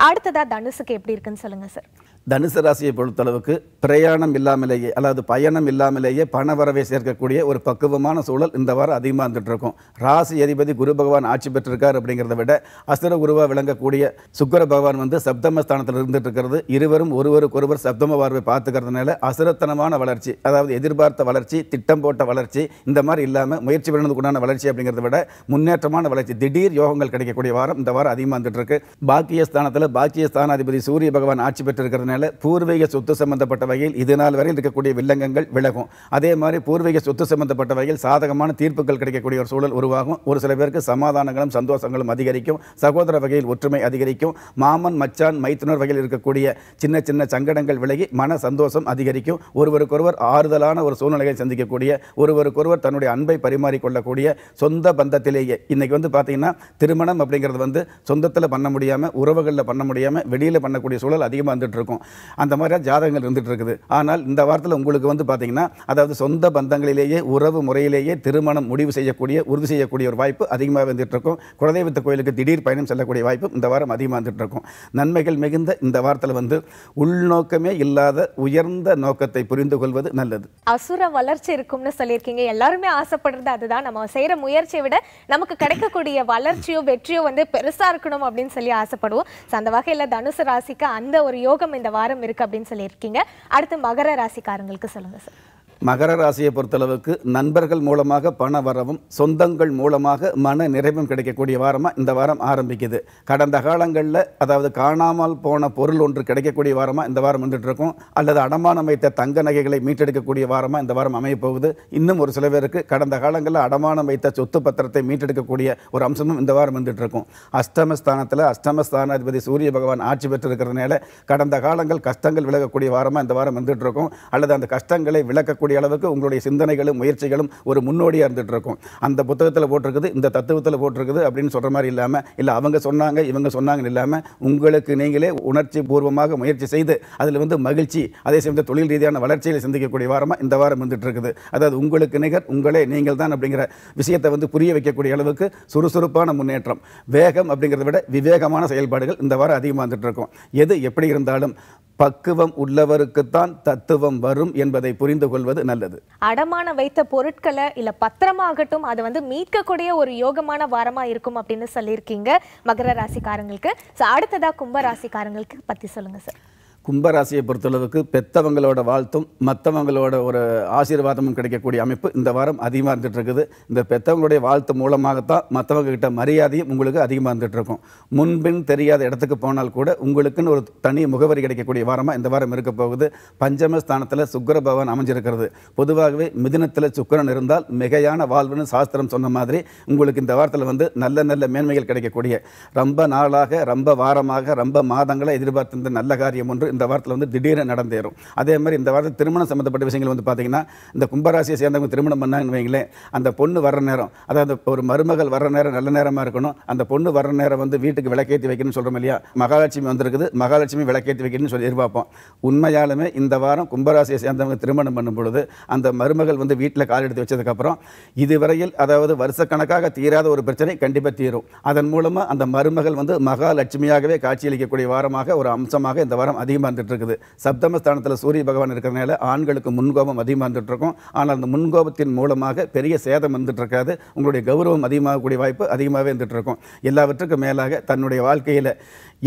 அடுத்ததாக தனுசுக்கு எப்படி இருக்குன்னு சொல்லுங்கள் சார் தனுசு ராசியை பொறுத்தளவுக்கு பிரயாணம் இல்லாமலேயே அதாவது பயணம் இல்லாமலேயே பண வரவை சேர்க்கக்கூடிய ஒரு பக்குவமான சூழல் இந்த வாரம் அதிகமாக இருந்துட்டு இருக்கும் ராசி அதிபதி குரு பகவான் ஆட்சி பெற்றிருக்கார் அப்படிங்கிறத விட அசுர குருவாக விளங்கக்கூடிய சுக்கர பகவான் வந்து சப்தமஸ்தானத்தில் இருந்துட்டு இருக்கிறது இருவரும் ஒருவருக்கொருவர் சப்தம பார்வை பார்த்துக்கிறதுனால அசுரத்தனமான வளர்ச்சி அதாவது எதிர்பார்த்த வளர்ச்சி திட்டம் போட்ட வளர்ச்சி இந்த மாதிரி இல்லாமல் முயற்சி உண்டான வளர்ச்சி அப்படிங்கிறத விட முன்னேற்றமான வளர்ச்சி திடீர் யோகங்கள் கிடைக்கக்கூடிய வாரம் இந்த வாரம் அதிகமாக இருந்துட்டு இருக்கு பாக்கிய ஸ்தானத்தில் பாக்கிய ஸ்தானாதிபதி சூரிய பகவான் ஆட்சி பெற்றிருக்கிறதுனால அதனால் பூர்வீக சொத்து சம்மந்தப்பட்ட வகையில் இது நாள் வரையில் இருக்கக்கூடிய வில்லங்கங்கள் விலகும் அதே மாதிரி பூர்வீக சொத்து சம்மந்தப்பட்ட வகையில் சாதகமான தீர்ப்புகள் கிடைக்கக்கூடிய ஒரு சூழல் உருவாகும் ஒரு சில பேருக்கு சமாதானங்களும் சந்தோஷங்களும் அதிகரிக்கும் சகோதர வகையில் ஒற்றுமை அதிகரிக்கும் மாமன் மச்சான் மைத்துனர் வகையில் இருக்கக்கூடிய சின்ன சின்ன சங்கடங்கள் விலகி மன சந்தோஷம் அதிகரிக்கும் ஒருவருக்கொருவர் ஆறுதலான ஒரு சூழ்நிலையை சந்திக்கக்கூடிய ஒருவருக்கொருவர் தன்னுடைய அன்பை பரிமாறிக்கொள்ளக்கூடிய சொந்த பந்தத்திலேயே இன்றைக்கி வந்து பார்த்தீங்கன்னா திருமணம் அப்படிங்கிறது வந்து சொந்தத்தில் பண்ண முடியாமல் உறவுகளில் பண்ண முடியாமல் வெளியில் பண்ணக்கூடிய சூழல் அதிகமாக வந்துட்டு இருக்கும் அந்த மாதிரி ஜாதகங்கள் இருந்துட்டு இருக்குது ஆனால் இந்த வாரத்தில் உங்களுக்கு வந்து பார்த்தீங்கன்னா அதாவது சொந்த பந்தங்களிலேயே உறவு முறையிலேயே திருமணம் முடிவு செய்யக்கூடிய உறுதி செய்யக்கூடிய ஒரு வாய்ப்பு அதிகமாக இருக்கும் குலதெய்வத்த கோயிலுக்கு திடீர் பயணம் செல்லக்கூடிய வாய்ப்பு இந்த வாரம் அதிகமாக வந்துட்டு இருக்கும் நன்மைகள் மிகுந்த இந்த வாரத்தில் வந்து உள்நோக்கமே இல்லாத உயர்ந்த நோக்கத்தை புரிந்து கொள்வது நல்லது அசுர வளர்ச்சி இருக்கும்னு சொல்லியிருக்கீங்க எல்லாருமே ஆசைப்படுறது அதுதான் நம்ம செய்கிற முயற்சியை விட நமக்கு கிடைக்கக்கூடிய வளர்ச்சியோ வெற்றியோ வந்து பெருசாக இருக்கணும் அப்படின்னு சொல்லி ஆசைப்படுவோம் ஸோ அந்த வகையில் தனுசு ராசிக்கு அந்த ஒரு யோகம் இந்த இந்த வாரம் இருக்கு அப்படின்னு சொல்லியிருக்கீங்க அடுத்து மகர ராசிக்காரங்களுக்கு சொல்லுங்க சார் மகர ராசியை பொறுத்தளவுக்கு நண்பர்கள் மூலமாக பண வரவும் சொந்தங்கள் மூலமாக மன நிறைவும் கிடைக்கக்கூடிய வாரமாக இந்த வாரம் ஆரம்பிக்குது கடந்த காலங்களில் அதாவது காணாமல் போன பொருள் ஒன்று கிடைக்கக்கூடிய வாரமாக இந்த வாரம் வந்துட்டுருக்கும் அல்லது அடமானம் வைத்த தங்க நகைகளை மீட்டெடுக்கக்கூடிய வாரமாக இந்த வாரம் அமைய போகுது இன்னும் ஒரு சில பேருக்கு கடந்த காலங்களில் அடமானம் வைத்த சொத்து பத்திரத்தை மீட்டெடுக்கக்கூடிய ஒரு அம்சமும் இந்த வாரம் இருக்கும் அஷ்டமஸ்தானத்தில் அஷ்டமஸ்தானாதிபதி சூரிய பகவான் ஆட்சி பெற்றிருக்கிறதுனால கடந்த காலங்கள் கஷ்டங்கள் விலகக்கூடிய வாரமாக இந்த வாரம் வந்துட்டுருக்கும் அல்லது அந்த கஷ்டங்களை விளக்கக்கூடிய இருக்கக்கூடிய அளவுக்கு உங்களுடைய சிந்தனைகளும் முயற்சிகளும் ஒரு முன்னோடியாக இருந்துகிட்டு இருக்கும் அந்த புத்தகத்தில் போட்டிருக்குது இந்த தத்துவத்தில் போட்டிருக்குது அப்படின்னு சொல்கிற மாதிரி இல்லாமல் இல்லை அவங்க சொன்னாங்க இவங்க சொன்னாங்கன்னு இல்லாமல் உங்களுக்கு நீங்களே உணர்ச்சி பூர்வமாக முயற்சி செய்து அதில் வந்து மகிழ்ச்சி அதே சமயத்தில் தொழில் ரீதியான வளர்ச்சியில் சிந்திக்கக்கூடிய வாரமாக இந்த வாரம் இருந்துகிட்டு இருக்குது அதாவது உங்களுக்கு நிகர் உங்களே நீங்கள் தான் அப்படிங்கிற விஷயத்தை வந்து புரிய வைக்கக்கூடிய அளவுக்கு சுறுசுறுப்பான முன்னேற்றம் வேகம் அப்படிங்கிறத விட விவேகமான செயல்பாடுகள் இந்த வாரம் அதிகமாக வந்துட்டு இருக்கும் எது எப்படி இருந்தாலும் பக்குவம் உள்ளவருக்குத்தான் தத்துவம் வரும் என்பதை புரிந்து கொள்வது நல்லது அடமான வைத்த பொருட்களை இல்ல பத்திரமாகட்டும் அதை வந்து மீட்கக்கூடிய ஒரு யோகமான வாரமா இருக்கும் அப்படின்னு சொல்லியிருக்கீங்க மகர ராசிக்காரங்களுக்கு அடுத்ததா கும்ப ராசிக்காரங்களுக்கு பத்தி சொல்லுங்க சார் கும்பராசியை பொறுத்தளவுக்கு பெத்தவங்களோட வாழ்த்தும் மற்றவங்களோட ஒரு ஆசீர்வாதமும் கிடைக்கக்கூடிய அமைப்பு இந்த வாரம் அதிகமாக இருந்துகிட்டு இருக்குது இந்த பெத்தவங்களுடைய வாழ்த்து மூலமாகத்தான் மற்றவங்க கிட்ட மரியாதையும் உங்களுக்கு அதிகமாக இருந்துகிட்டு இருக்கும் முன்பின் தெரியாத இடத்துக்கு போனால் கூட உங்களுக்குன்னு ஒரு தனி முகவரி கிடைக்கக்கூடிய வாரமாக இந்த வாரம் இருக்க போகுது பஞ்சமஸ்தானத்தில் சுக்கர பவன் அமைஞ்சிருக்கிறது பொதுவாகவே மிதினத்தில் சுக்கரன் இருந்தால் மிகையான வாழ்வுன்னு சாஸ்திரம் சொன்ன மாதிரி உங்களுக்கு இந்த வாரத்தில் வந்து நல்ல நல்ல மேன்மைகள் கிடைக்கக்கூடிய ரொம்ப நாளாக ரொம்ப வாரமாக ரொம்ப மாதங்களை எதிர்பார்த்திருந்த நல்ல காரியம் ஒன்று இந்த வாரத்தில் வந்து திடீர்னு நடந்தேறும் அதே மாதிரி இந்த வாரத்தில் திருமணம் சம்மந்தப்பட்ட விஷயங்கள் வந்து பார்த்தீங்கன்னா இந்த கும்பராசியை சேர்ந்தவங்க திருமணம் பண்ணாங்கன்னு வைங்களேன் அந்த பொண்ணு வர்ற நேரம் அதாவது ஒரு மருமகள் வர்ற நேரம் நல்ல நேரமாக இருக்கணும் அந்த பொண்ணு வர்ற நேரம் வந்து வீட்டுக்கு விளக்கேற்றி வைக்கணும்னு சொல்கிறோம் இல்லையா மகாலட்சுமி வந்திருக்குது மகாலட்சுமி விளக்கேற்றி வைக்கணும்னு சொல்லி எதிர்பார்ப்போம் உண்மையாலுமே இந்த வாரம் கும்பராசியை சேர்ந்தவங்க திருமணம் பண்ணும் பொழுது அந்த மருமகள் வந்து வீட்டில் கால் எடுத்து வச்சதுக்கப்புறம் இதுவரையில் அதாவது வருஷக்கணக்காக தீராத ஒரு பிரச்சனை கண்டிப்பாக தீரும் அதன் மூலமாக அந்த மருமகள் வந்து மகாலட்சுமியாகவே காட்சியளிக்கக்கூடிய வாரமாக ஒரு அம்சமாக இந்த வாரம் அதிகமாக அதிகமாக சப்தமஸ்தானத்தில் சூரிய பகவான் இருக்கிறனால ஆண்களுக்கு முன்கோபம் அதிகமாக வந்துட்டுருக்கும் ஆனால் அந்த முன்கோபத்தின் மூலமாக பெரிய சேதம் வந்துட்டுருக்காது உங்களுடைய கௌரவம் அதிகமாகக்கூடிய வாய்ப்பு அதிகமாகவே வந்துட்டுருக்கும் எல்லாவற்றுக்கும் மேலாக தன்னுடைய வாழ்க்கையில்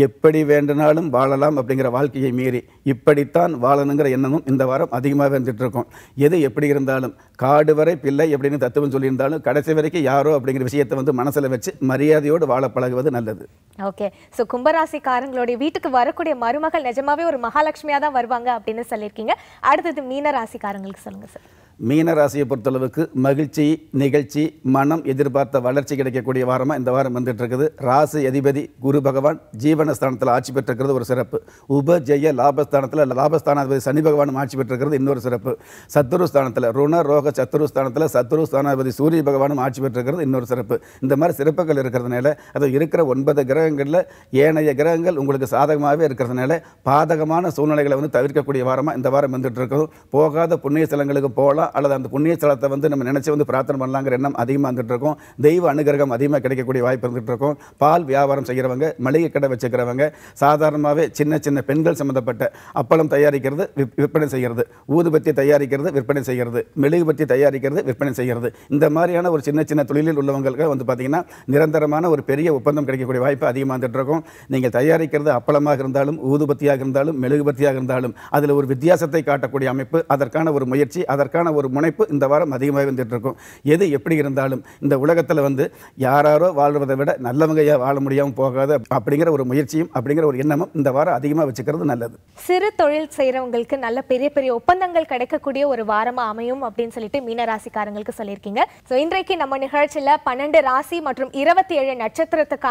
எப்படி வேண்டுனாலும் வாழலாம் அப்படிங்கிற வாழ்க்கையை மீறி இப்படித்தான் வாழணுங்கிற எண்ணமும் இந்த வாரம் அதிகமாக வந்துட்டுருக்கோம் எது எப்படி இருந்தாலும் காடு வரை பிள்ளை எப்படின்னு தத்துவம் சொல்லியிருந்தாலும் கடைசி வரைக்கும் யாரோ அப்படிங்கிற விஷயத்தை வந்து மனசில் வச்சு மரியாதையோடு வாழ பழகுவது நல்லது ஓகே ஸோ கும்பராசிக்காரங்களுடைய வீட்டுக்கு வரக்கூடிய மருமகள் நிஜமாவே ஒரு மகாலட்சுமியாக தான் வருவாங்க அப்படின்னு சொல்லியிருக்கீங்க அடுத்தது மீன ராசிக்காரங்களுக்கு சொல்லுங்கள் சார் மீனராசியை பொறுத்தளவுக்கு மகிழ்ச்சி நிகழ்ச்சி மனம் எதிர்பார்த்த வளர்ச்சி கிடைக்கக்கூடிய வாரமாக இந்த வாரம் வந்துட்டுருக்குது ராசி அதிபதி குரு பகவான் ஜீவனஸ்தானத்தில் ஆட்சி பெற்றிருக்கிறது ஒரு சிறப்பு உபஜெய லாபஸ்தானத்தில் லாபஸ்தானாதிபதி சனி பகவானும் ஆட்சி பெற்றிருக்கிறது இன்னொரு சிறப்பு சத்துருஸ்தானத்தில் ருண ரோக சத்துருஸ்தானத்தில் சத்துரு ஸ்தானாதிபதி சூரிய பகவானும் ஆட்சி பெற்றிருக்கிறது இன்னொரு சிறப்பு இந்த மாதிரி சிறப்புகள் இருக்கிறதுனால அது இருக்கிற ஒன்பது கிரகங்களில் ஏனைய கிரகங்கள் உங்களுக்கு சாதகமாகவே இருக்கிறதுனால பாதகமான சூழ்நிலைகளை வந்து தவிர்க்கக்கூடிய வாரமாக இந்த வாரம் வந்துட்டு போகாத புண்ணிய ஸ்தலங்களுக்கு போகலாம் இன்ஷாலா அல்லது அந்த புண்ணிய வந்து நம்ம நினச்சி வந்து பிரார்த்தனை பண்ணலாங்கிற எண்ணம் அதிகமாக இருந்துகிட்டு இருக்கும் தெய்வ அனுகிரகம் அதிகமாக கிடைக்கக்கூடிய வாய்ப்பு இருந்துகிட்டு இருக்கும் பால் வியாபாரம் செய்கிறவங்க மளிகை கடை வச்சுக்கிறவங்க சாதாரணமாகவே சின்ன சின்ன பெண்கள் சம்மந்தப்பட்ட அப்பளம் தயாரிக்கிறது விற்பனை செய்கிறது ஊதுபத்தி தயாரிக்கிறது விற்பனை செய்கிறது பற்றி தயாரிக்கிறது விற்பனை செய்கிறது இந்த மாதிரியான ஒரு சின்ன சின்ன தொழிலில் உள்ளவங்களுக்கு வந்து பார்த்திங்கன்னா நிரந்தரமான ஒரு பெரிய ஒப்பந்தம் கிடைக்கக்கூடிய வாய்ப்பு அதிகமாக இருந்துகிட்டு இருக்கும் நீங்கள் தயாரிக்கிறது அப்பளமாக இருந்தாலும் ஊதுபத்தியாக இருந்தாலும் மெழுகுபத்தியாக இருந்தாலும் அதில் ஒரு வித்தியாசத்தை காட்டக்கூடிய அமைப்பு அதற்கான ஒரு முயற்சி அதற்கான அதற்கான ஒரு முனைப்பு இந்த வாரம் அதிகமாக வந்துட்டு இருக்கும் எது எப்படி இருந்தாலும் இந்த உலகத்தில் வந்து யாராரோ வாழ்வதை விட நல்லவங்க வாழ முடியாமல் போகாது அப்படிங்கிற ஒரு முயற்சியும் அப்படிங்கிற ஒரு எண்ணமும் இந்த வாரம் அதிகமாக வச்சுக்கிறது நல்லது சிறு தொழில் செய்கிறவங்களுக்கு நல்ல பெரிய பெரிய ஒப்பந்தங்கள் கிடைக்கக்கூடிய ஒரு வாரமாக அமையும் அப்படின்னு சொல்லிட்டு மீன ராசிக்காரங்களுக்கு சொல்லியிருக்கீங்க ஸோ இன்றைக்கு நம்ம நிகழ்ச்சியில் பன்னெண்டு ராசி மற்றும் இருபத்தி ஏழு நட்சத்திரத்துக்கான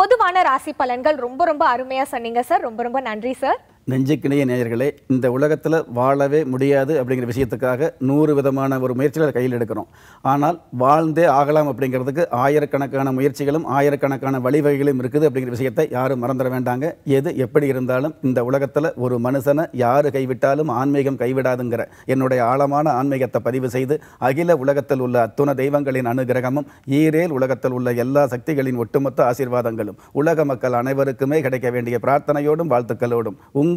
பொதுவான ராசி பலன்கள் ரொம்ப ரொம்ப அருமையாக சொன்னீங்க சார் ரொம்ப ரொம்ப நன்றி சார் நெஞ்சுக்கிணைய நேயர்களே இந்த உலகத்தில் வாழவே முடியாது அப்படிங்கிற விஷயத்துக்காக நூறு விதமான ஒரு முயற்சிகளை கையில் எடுக்கிறோம் ஆனால் வாழ்ந்தே ஆகலாம் அப்படிங்கிறதுக்கு ஆயிரக்கணக்கான முயற்சிகளும் ஆயிரக்கணக்கான வழிவகைகளும் இருக்குது அப்படிங்கிற விஷயத்தை யாரும் மறந்துட வேண்டாங்க எது எப்படி இருந்தாலும் இந்த உலகத்தில் ஒரு மனுஷனை யார் கைவிட்டாலும் ஆன்மீகம் கைவிடாதுங்கிற என்னுடைய ஆழமான ஆன்மீகத்தை பதிவு செய்து அகில உலகத்தில் உள்ள அத்துண தெய்வங்களின் அனுகிரகமும் ஈரேல் உலகத்தில் உள்ள எல்லா சக்திகளின் ஒட்டுமொத்த ஆசீர்வாதங்களும் உலக மக்கள் அனைவருக்குமே கிடைக்க வேண்டிய பிரார்த்தனையோடும் வாழ்த்துக்களோடும் உங்கள்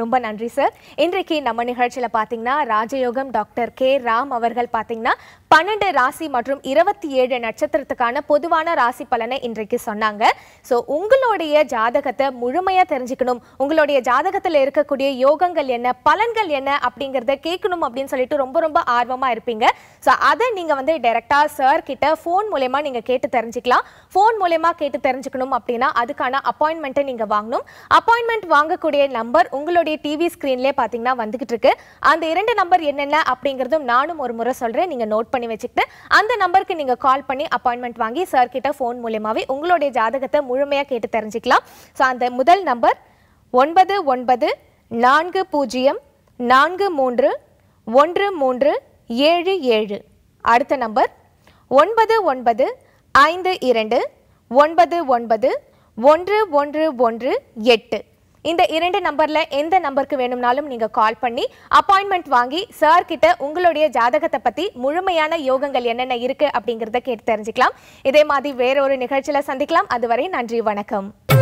ரொம்ப நன்றி சார் இன்றைக்கு நம்ம நிகழ்ச்சியில் பார்த்தீங்கன்னா ராஜயோகம் டாக்டர் கே ராம் அவர்கள் பார்த்தீங்கன்னா பன்னெண்டு ராசி மற்றும் இருபத்தி ஏழு நட்சத்திரத்துக்கான பொதுவான ராசி பலனை இன்றைக்கு சொன்னாங்க ஸோ உங்களுடைய ஜாதகத்தை முழுமையாக தெரிஞ்சுக்கணும் உங்களுடைய ஜாதகத்தில் இருக்கக்கூடிய யோகங்கள் என்ன பலன்கள் என்ன அப்படிங்கிறத கேட்கணும் அப்படின்னு சொல்லிட்டு ரொம்ப ரொம்ப ஆர்வமாக இருப்பீங்க ஸோ அதை நீங்கள் வந்து டைரெக்டாக சார் கிட்ட ஃபோன் மூலயமா நீங்கள் கேட்டு தெரிஞ்சுக்கலாம் ஃபோன் மூலயமா கேட்டு தெரிஞ்சுக்கணும் அப்படின்னா அதுக்கான அப்பாயின்மெண்ட்டை நீங்கள் வாங்கணும் அப்பாயின்மெண்ட் வாங்கக்கூடிய நம்பர் உங்களுடைய உங்களுடைய டிவி ஸ்க்ரீன்லேயே பார்த்தீங்கன்னா வந்துகிட்டு இருக்கு அந்த இரண்டு நம்பர் என்னென்ன அப்படிங்கிறதும் நானும் ஒரு முறை சொல்கிறேன் நீங்கள் நோட் பண்ணி வச்சுக்கிட்டு அந்த நம்பருக்கு நீங்கள் கால் பண்ணி அப்பாயின்மெண்ட் வாங்கி சார் கிட்ட ஃபோன் மூலியமாகவே உங்களுடைய ஜாதகத்தை முழுமையாக கேட்டு தெரிஞ்சுக்கலாம் ஸோ அந்த முதல் நம்பர் ஒன்பது ஒன்பது நான்கு பூஜ்ஜியம் நான்கு மூன்று ஒன்று மூன்று ஏழு ஏழு அடுத்த நம்பர் ஒன்பது ஒன்பது ஐந்து இரண்டு ஒன்பது ஒன்பது ஒன்று ஒன்று ஒன்று எட்டு இந்த இரண்டு நம்பர்ல எந்த நம்பருக்கு வேணும்னாலும் நீங்க கால் பண்ணி அப்பாயின்மெண்ட் வாங்கி சார் கிட்ட உங்களுடைய ஜாதகத்தை பத்தி முழுமையான யோகங்கள் என்னென்ன இருக்கு அப்படிங்கறத கேட்டு தெரிஞ்சுக்கலாம் இதே மாதிரி வேறொரு நிகழ்ச்சியில சந்திக்கலாம் அதுவரை நன்றி வணக்கம்